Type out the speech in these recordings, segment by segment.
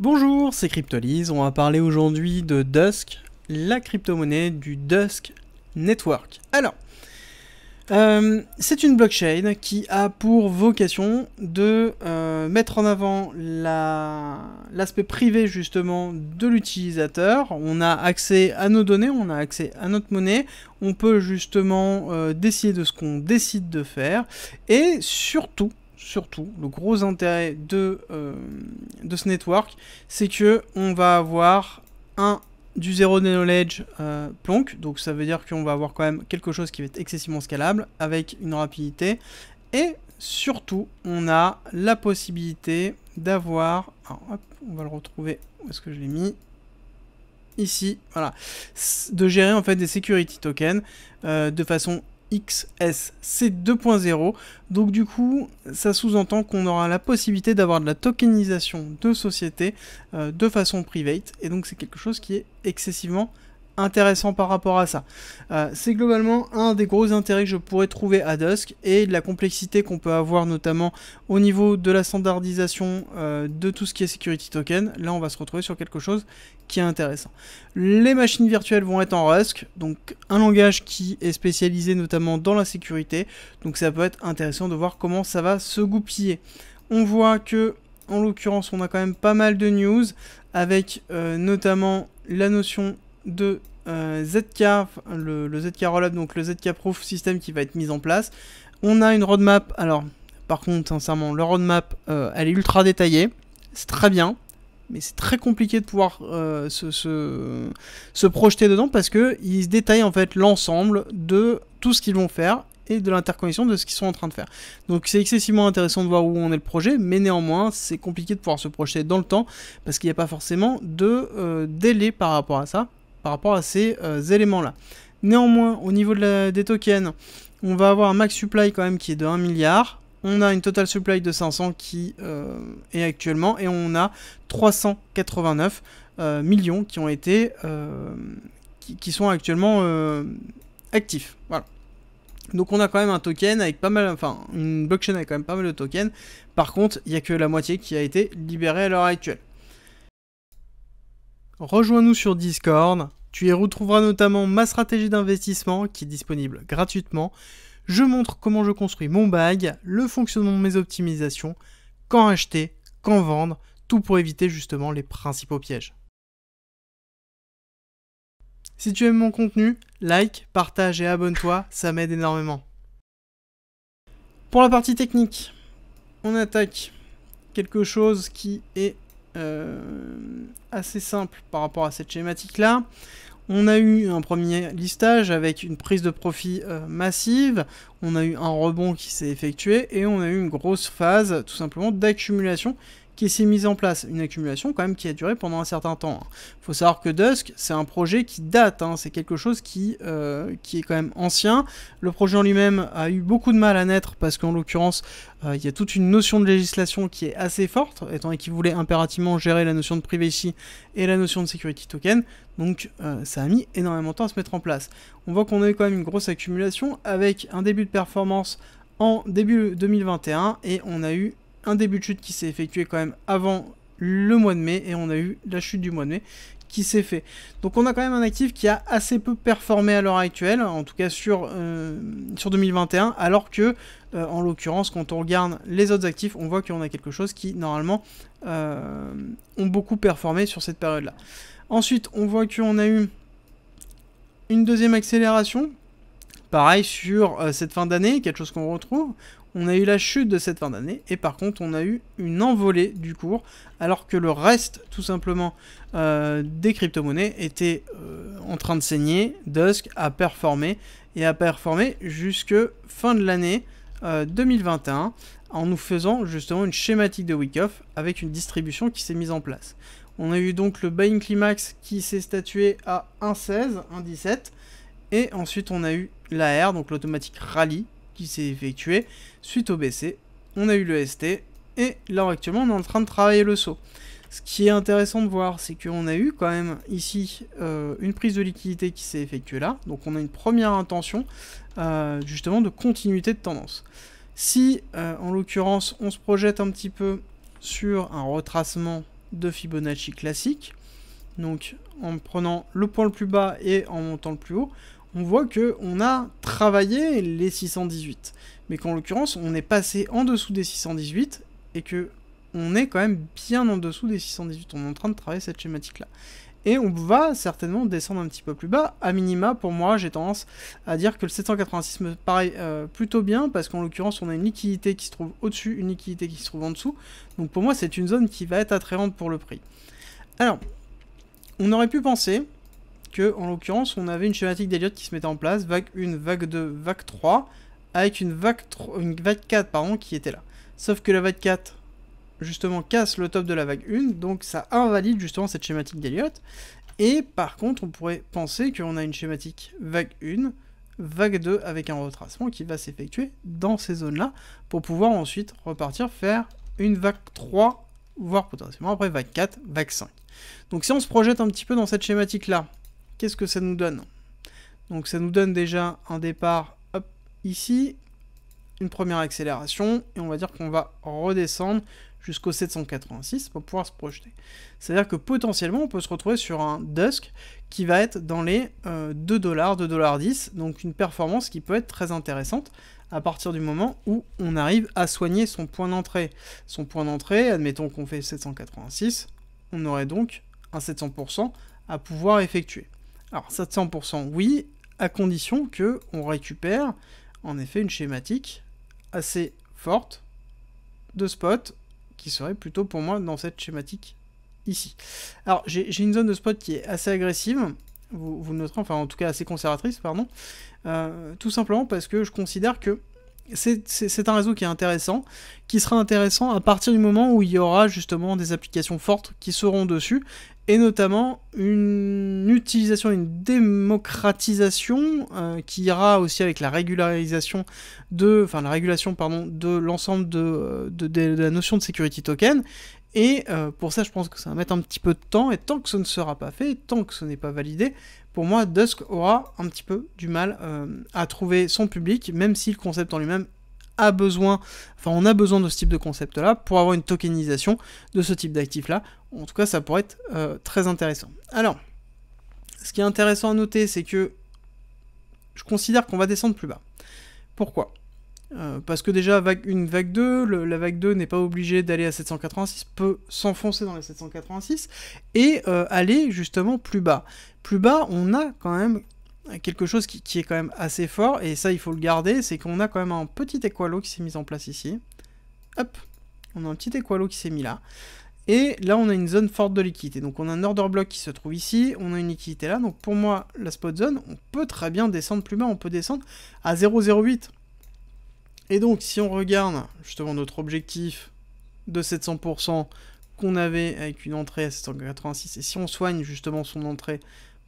Bonjour, c'est Cryptolise. On va parler aujourd'hui de Dusk, la crypto-monnaie du Dusk Network. Alors, euh, c'est une blockchain qui a pour vocation de euh, mettre en avant l'aspect privé justement de l'utilisateur. On a accès à nos données, on a accès à notre monnaie, on peut justement euh, décider de ce qu'on décide de faire et surtout surtout, le gros intérêt euh, de, ce network, c'est que on va avoir un du zéro knowledge euh, Plonk, donc ça veut dire qu'on va avoir quand même quelque chose qui va être excessivement scalable, avec une rapidité, et surtout, on a la possibilité d'avoir... on va le retrouver, où est-ce que je l'ai mis Ici, voilà, de gérer en fait des security tokens euh, de façon XSC 2.0. Donc du coup, ça sous-entend qu'on aura la possibilité d'avoir de la tokenisation de sociétés euh, de façon private. Et donc c'est quelque chose qui est excessivement intéressant par rapport à ça. Euh, c'est globalement un des gros intérêts que je pourrais trouver à Dusk et de la complexité qu'on peut avoir notamment au niveau de la standardisation euh, de tout ce qui est security token. Là, on va se retrouver sur quelque chose qui est intéressant. Les machines virtuelles vont être en rusk donc un langage qui est spécialisé notamment dans la sécurité. Donc ça peut être intéressant de voir comment ça va se goupiller. On voit que en l'occurrence, on a quand même pas mal de news avec euh, notamment la notion de euh, ZK, le, ZK Rollup, donc le ZK Proof System qui va être mis en place. On a une roadmap, alors par contre sincèrement la roadmap euh, elle est ultra détaillée, c'est très bien, mais c'est très compliqué de pouvoir euh, se, projeter dedans parce qu'ils détaillent en fait l'ensemble de tout ce qu'ils vont faire et de l'interconnexion de ce qu'ils sont en train de faire. Donc c'est excessivement intéressant de voir où on est le projet, mais néanmoins c'est compliqué de pouvoir se projeter dans le temps parce qu'il n'y a pas forcément de délai par rapport à ça par rapport à ces euh, éléments-là. Néanmoins, au niveau des tokens, on va avoir un max supply quand même qui est de 1 milliard. On a une total supply de 500 qui euh, est actuellement et on a 389 euh, millions qui ont été qui, sont actuellement actifs. Voilà. Donc on a quand même un token avec pas mal, enfin une blockchain avec quand même pas mal de tokens. Par contre, il n'y a que la moitié qui a été libérée à l'heure actuelle. Rejoins-nous sur Discord. Tu y retrouveras notamment ma stratégie d'investissement qui est disponible gratuitement. Je montre comment je construis mon bag, le fonctionnement de mes optimisations, quand acheter, quand vendre, tout pour éviter justement les principaux pièges. Si tu aimes mon contenu, like, partage et abonne-toi, ça m'aide énormément. Pour la partie technique, on attaque quelque chose qui est euh, assez simple par rapport à cette schématique-là. On a eu un premier listage avec une prise de profit euh, massive on a eu un rebond qui s'est effectué et on a eu une grosse phase tout simplement d'accumulation qui s'est mise en place. Une accumulation quand même qui a duré pendant un certain temps. Il hein. faut savoir que Dusk, c'est un projet qui date, hein. c'est quelque chose qui, euh, qui est quand même ancien. Le projet en lui-même a eu beaucoup de mal à naître parce qu'en l'occurrence, euh, il y a toute une notion de législation qui est assez forte, étant donné qu'il voulait impérativement gérer la notion de privacy et la notion de security token. Donc euh, ça a mis énormément de temps à se mettre en place on voit qu'on a eu quand même une grosse accumulation avec un début de performance en début 2021 et on a eu un début de chute qui s'est effectué quand même avant le mois de mai et on a eu la chute du mois de mai qui s'est fait. Donc on a quand même un actif qui a assez peu performé à l'heure actuelle, en tout cas sur, euh, sur 2021, alors que euh, en l'occurrence quand on regarde les autres actifs, on voit qu'on a quelque chose qui normalement euh, ont beaucoup performé sur cette période-là. Ensuite on voit qu'on a eu une deuxième accélération. Pareil sur euh, cette fin d'année, quelque chose qu'on retrouve. On a eu la chute de cette fin d'année et par contre on a eu une envolée du cours alors que le reste tout simplement euh, des crypto-monnaies était euh, en train de saigner. Dusk a performé et a performé jusque fin de l'année 2021 en nous faisant justement une schématique de week-off avec une distribution qui s'est mise en place. On a eu donc le buying climax qui s'est statué à 1,16, 1,17. Et ensuite, on a eu l'AR, donc l'automatique rallye, qui s'est effectué suite au BC. On a eu le ST. Et là, actuellement, on est en train de travailler le saut. Ce qui est intéressant de voir, c'est qu'on a eu quand même ici euh, une prise de liquidité qui s'est effectuée là. Donc on a une première intention euh, justement de continuité de tendance. Si euh, en l'occurrence on se projette un petit peu sur un retracement de Fibonacci classique. Donc en prenant le point le plus bas et en montant le plus haut, on voit que on a travaillé les 618. Mais qu'en l'occurrence, on est passé en dessous des 618 et que on est quand même bien en dessous des 618. On est en train de travailler cette schématique-là. Et on va certainement descendre un petit peu plus bas. À minima, pour moi, j'ai tendance à dire que le 786 me paraît euh, plutôt bien, parce qu'en l'occurrence, on a une liquidité qui se trouve au-dessus, une liquidité qui se trouve en dessous. Donc pour moi, c'est une zone qui va être attrayante pour le prix. Alors, on aurait pu penser que, en l'occurrence, on avait une schématique d'Elliott qui se mettait en place, vague 1, vague 2, vague 3, avec une vague, une vague 4 pardon, qui était là. Sauf que la vague 4 justement casse le top de la vague 1, donc ça invalide justement cette schématique d'Eliot. Et par contre, on pourrait penser qu'on a une schématique vague 1, vague 2 avec un retracement qui va s'effectuer dans ces zones-là pour pouvoir ensuite repartir faire une vague 3, voire potentiellement après vague 4, vague 5. Donc si on se projette un petit peu dans cette schématique-là, qu'est-ce que ça nous donne Donc ça nous donne déjà un départ hop, ici, une première accélération, et on va dire qu'on va redescendre jusqu'au 786 pour pouvoir se projeter. C'est-à-dire que potentiellement, on peut se retrouver sur un Dusk qui va être dans les 2 euh, dollars, 10, donc une performance qui peut être très intéressante à partir du moment où on arrive à soigner son point d'entrée. Son point d'entrée, admettons qu'on fait 786, on aurait donc un 700% à pouvoir effectuer. Alors 700%, oui, à condition que on récupère en effet une schématique assez forte de spot qui serait plutôt pour moi dans cette schématique ici. Alors j'ai une zone de spot qui est assez agressive, vous, le noterez, enfin en tout cas assez conservatrice, pardon, euh, tout simplement parce que je considère que c'est un réseau qui est intéressant, qui sera intéressant à partir du moment où il y aura justement des applications fortes qui seront dessus et notamment une utilisation, une démocratisation euh, qui ira aussi avec la régularisation de, enfin la régulation pardon, de l'ensemble de, euh, la notion de security token. Et euh, pour ça, je pense que ça va mettre un petit peu de temps. Et tant que ce ne sera pas fait, tant que ce n'est pas validé, pour moi, Dusk aura un petit peu du mal à trouver son public, même si le concept en lui-même besoin, enfin on a besoin de ce type de concept là pour avoir une tokenisation de ce type d'actif là. En tout cas, ça pourrait être euh, très intéressant. Alors, ce qui est intéressant à noter, c'est que je considère qu'on va descendre plus bas. Pourquoi euh, parce que déjà, vague, une vague 2, la vague 2 n'est pas obligée d'aller à 786, peut s'enfoncer dans les 786 et euh, aller justement plus bas. Plus bas, on a quand même quelque chose qui, est quand même assez fort, et ça il faut le garder, c'est qu'on a quand même un petit équalo qui s'est mis en place ici. Hop, on a un petit équalo qui s'est mis là. Et là, on a une zone forte de liquidité. Donc, on a un order block qui se trouve ici, on a une liquidité là. Donc, pour moi, la spot zone, on peut très bien descendre plus bas, on peut descendre à 0,08. Et donc, si on regarde justement notre objectif de 700% qu'on avait avec une entrée à 786, et si on soigne justement son entrée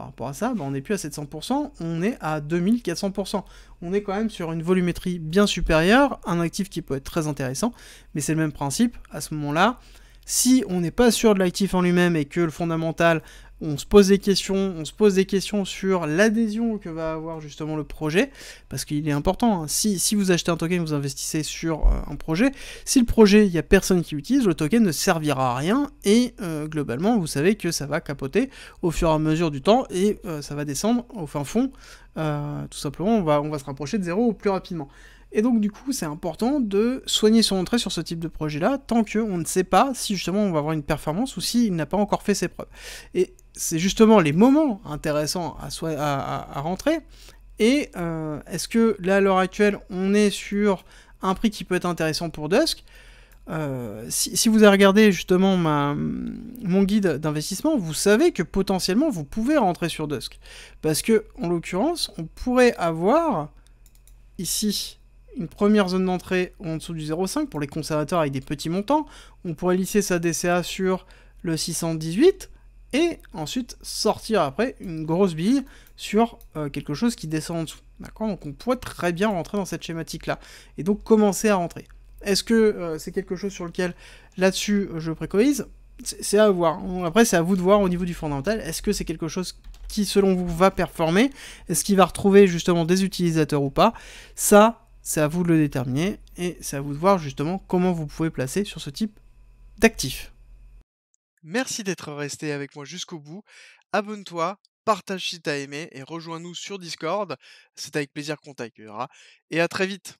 par rapport à ça, bah, on n'est plus à 700%, on est à 2400%. On est quand même sur une volumétrie bien supérieure, un actif qui peut être très intéressant, mais c'est le même principe. À ce moment-là, si on n'est pas sûr de l'actif en lui-même et que le fondamental on se pose des questions, on se pose des questions sur l'adhésion que va avoir justement le projet, parce qu'il est important. Hein. Si, si, vous achetez un token, vous investissez sur euh, un projet. Si le projet, il n'y a personne qui l'utilise, le token ne servira à rien, et euh, globalement, vous savez que ça va capoter au fur et à mesure du temps, et euh, ça va descendre au fin fond. tout simplement, on va, on va se rapprocher de zéro au plus rapidement. Et donc du coup, c'est important de soigner son entrée sur ce type de projet-là tant qu'on ne sait pas si justement on va avoir une performance ou s'il n'a pas encore fait ses preuves. Et c'est justement les moments intéressants à, à, rentrer. Et euh, est-ce que là, à l'heure actuelle, on est sur un prix qui peut être intéressant pour Dusk euh, si, vous avez regardé justement mon guide d'investissement, vous savez que potentiellement vous pouvez rentrer sur Dusk. Parce que, en l'occurrence, on pourrait avoir ici une première zone d'entrée en dessous du 0,5 pour les conservateurs avec des petits montants. On pourrait lisser sa DCA sur le 618 et ensuite sortir après une grosse bille sur euh, quelque chose qui descend en dessous. D'accord Donc on pourrait très bien rentrer dans cette schématique-là et donc commencer à rentrer. Est-ce que euh, c'est quelque chose sur lequel là-dessus euh, je préconise C'est à voir. Après, c'est à vous de voir au niveau du fondamental. Est-ce que c'est quelque chose qui, selon vous, va performer Est-ce qu'il va retrouver justement des utilisateurs ou pas Ça, c'est à vous de le déterminer et c'est à vous de voir justement comment vous pouvez placer sur ce type d'actif. Merci d'être resté avec moi jusqu'au bout. Abonne-toi, partage si t'as aimé et rejoins-nous sur Discord. C'est avec plaisir qu'on t'accueillera. Et à très vite